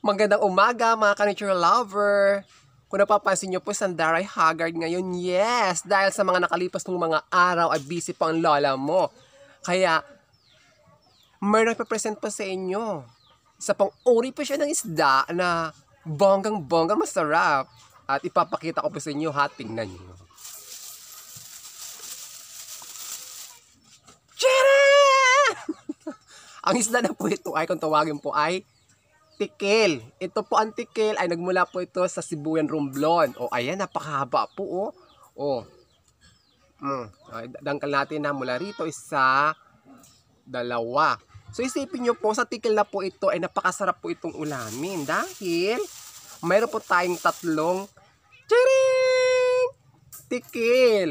Magandang umaga mga ka-nature lover! Kung napapansin nyo po, sa Sandaray Haggard ngayon, yes! Dahil sa mga nakalipas ng mga araw ay busy pang lola mo. Kaya, meron present pa sa inyo. Sa pang-uri pa siya ng isda na bonggang-bongga masarap. At ipapakita ko po sa inyo ha, tingnan nyo. Ang isda na po ito ay, kung tawagin po ay, tikil. Ito po Antikil ay nagmula po ito sa Sibuyan Romblon. O ayan, napakahaba po o. Oh. O. Mm. Dangkal natin na mula rito isa, dalawa. So isipin nyo po, sa tikil na po ito ay napakasarap po itong ulamin. Dahil mayroon po tayong tatlong tiring! Tikil.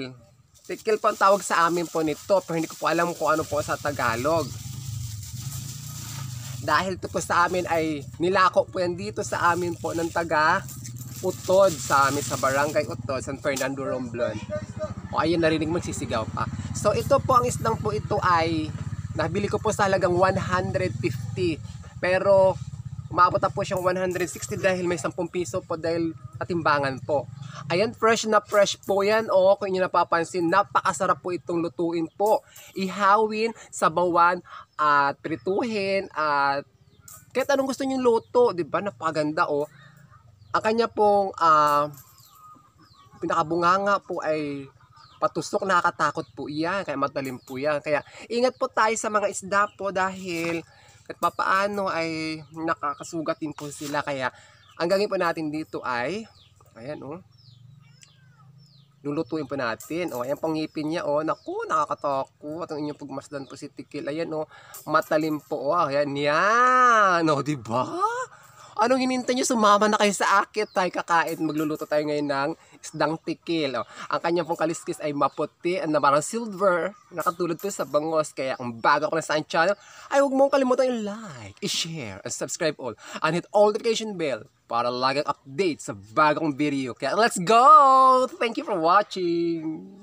Tikil po ang tawag sa amin po nito. Pero hindi ko po alam kung ano po sa Tagalog. Dahil ito po sa amin ay nilako po yan dito sa amin po ng taga Utod sa amin sa Barangay Utod, San Fernando Romblon. O ayun, narinig magsisigaw pa. So ito po ang isdang po ito ay nabili ko po sa halagang 150. Pero umabot na po siyang 160 dahil may 10 piso po dahil katimbangan po. Ayan, fresh na fresh po yan. O, oh, kung inyo napapansin, napakasarap po itong lutuin po. Ihawin, sabawan, at prituhin, at kahit anong gusto nyo luto. ba diba? Napaganda, oh. Ang kanya pong uh, pinakabunganga po ay patusok, nakakatakot po iyan, kaya matalim po yan. Kaya ingat po tayo sa mga isda po dahil at papaano ay nakakasugatin po sila. Kaya ang gagawin po natin dito ay, ayan o, oh, lulutuin po natin. O, oh, ayan pangipin niya. O, oh, naku, nakakatakot. Ang inyong pagmasdan po si Tikil. Ayan, o, oh, matalim po. O, ayan, yan. O, diba? Anong hinintay nyo? Sumama na kayo sa akit. Tayo kakain. Magluluto tayo ngayon ng isdang tikil. Oh. Ang kanya pong kaliskis ay maputi na parang silver. Nakatulad po sa bangos. Kaya kung bago ko na sa channel, ay huwag mong kalimutan yung like, i-share, and subscribe all. And hit all notification bell para lagang update sa bagong video. Kaya let's go! Thank you for watching!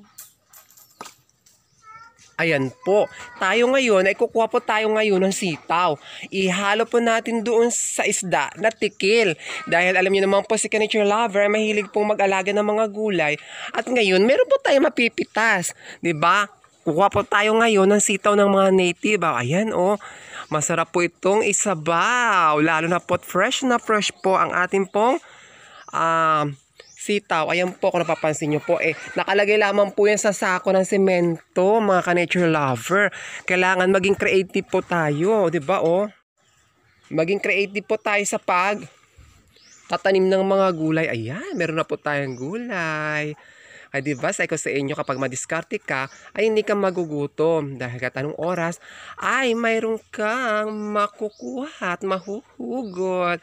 Ayan po. Tayo ngayon ay kukuha po tayo ngayon ng sitaw. Ihalo po natin doon sa isda na tikil. Dahil alam niyo naman po si Nature Lover mahilig pong mag-alaga ng mga gulay. At ngayon, meron po tayo mapipitas. ba? Diba? Kukuha po tayo ngayon ng sitaw ng mga native. Ah, ayan o. Oh. Masarap po itong isabaw. Lalo na po fresh na fresh po ang ating pong um, sitaw. Ayan po kung napapansin nyo po eh. Nakalagay lamang po yan sa sako ng semento mga ka-nature lover. Kailangan maging creative po tayo. ba diba, oh? Maging creative po tayo sa pag tatanim ng mga gulay. Ayan, meron na po tayong gulay. Ay, di ba? Sabi ko sa inyo, kapag madiskarte ka, ay hindi ka magugutom. Dahil katanong oras, ay mayroon kang makukuha at mahuhugot.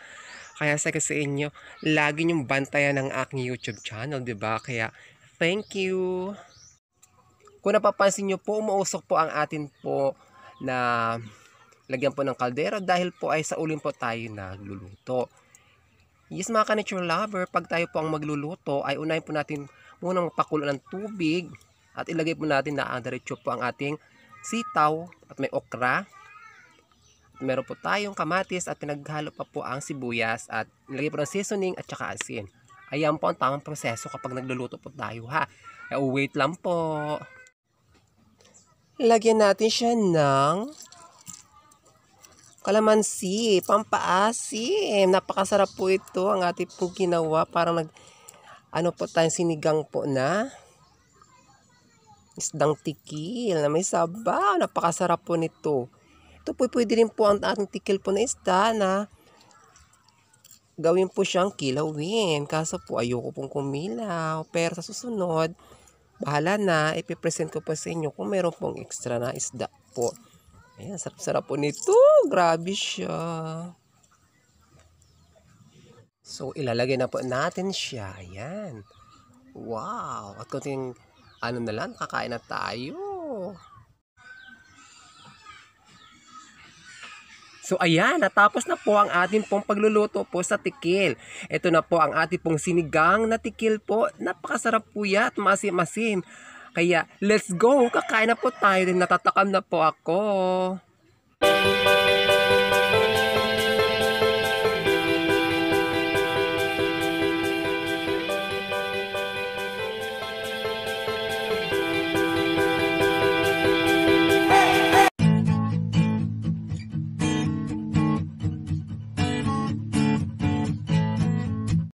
Kaya sa kasi inyo, lagi niyong bantayan ang aking YouTube channel, 'di ba? Kaya thank you. Kung napapansin niyo po, umuusok po ang atin po na lagyan po ng kaldero dahil po ay sa uling po tayo nagluluto. Yes mga ka lover, pag tayo po ang magluluto ay unahin po natin munang magpakulo ng tubig at ilagay po natin na ang po ang ating sitaw at may okra meron po tayong kamatis at pinaghalo pa po ang sibuyas at nilagay po ng seasoning at saka asin. Ayan po ang tamang proseso kapag nagluluto po tayo ha. E, wait lang po. Lagyan natin siya ng kalamansi, pampaasim. Napakasarap po ito ang ating po ginawa. Parang nag, ano po tayong sinigang po na isdang tikil na may sabaw. Napakasarap po nito. Ito po pwede rin po ang ating tikil po na isda na gawin po siyang kilawin. Kaso po ayoko pong kumilaw. Pero sa susunod, bahala na. Ipipresent ko po sa inyo kung meron pong extra na isda po. Ayan, sarap-sarap po nito. Grabe siya. So, ilalagay na po natin siya. Ayan. Wow. At kunting ano na lang, kakain na tayo. So ayan, natapos na po ang ating pong pagluluto po sa tikil. Ito na po ang ating pong sinigang na tikil po. Napakasarap po yan at masim-masim. Kaya let's go, kakain na po tayo din. Natatakam na po ako. Music